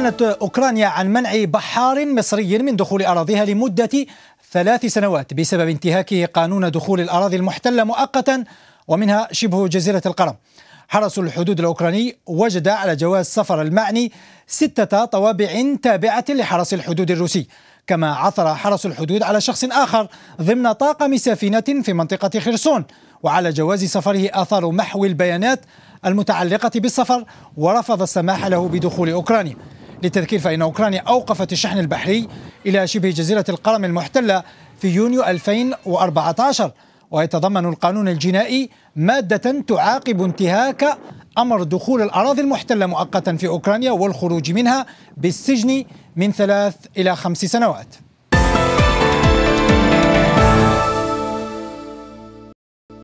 أعلنت أوكرانيا عن منع بحار مصري من دخول أراضيها لمدة ثلاث سنوات بسبب انتهاكه قانون دخول الأراضي المحتلة مؤقتا ومنها شبه جزيرة القرم حرس الحدود الأوكراني وجد على جواز سفر المعني ستة طوابع تابعة لحرس الحدود الروسي كما عثر حرس الحدود على شخص آخر ضمن طاقم سفينة في منطقة خرسون وعلى جواز سفره آثار محو البيانات المتعلقة بالسفر ورفض السماح له بدخول أوكرانيا للتذكير فإن أوكرانيا أوقفت الشحن البحري إلى شبه جزيرة القرم المحتلة في يونيو 2014 ويتضمن القانون الجنائي مادة تعاقب انتهاك أمر دخول الأراضي المحتلة مؤقتا في أوكرانيا والخروج منها بالسجن من ثلاث إلى خمس سنوات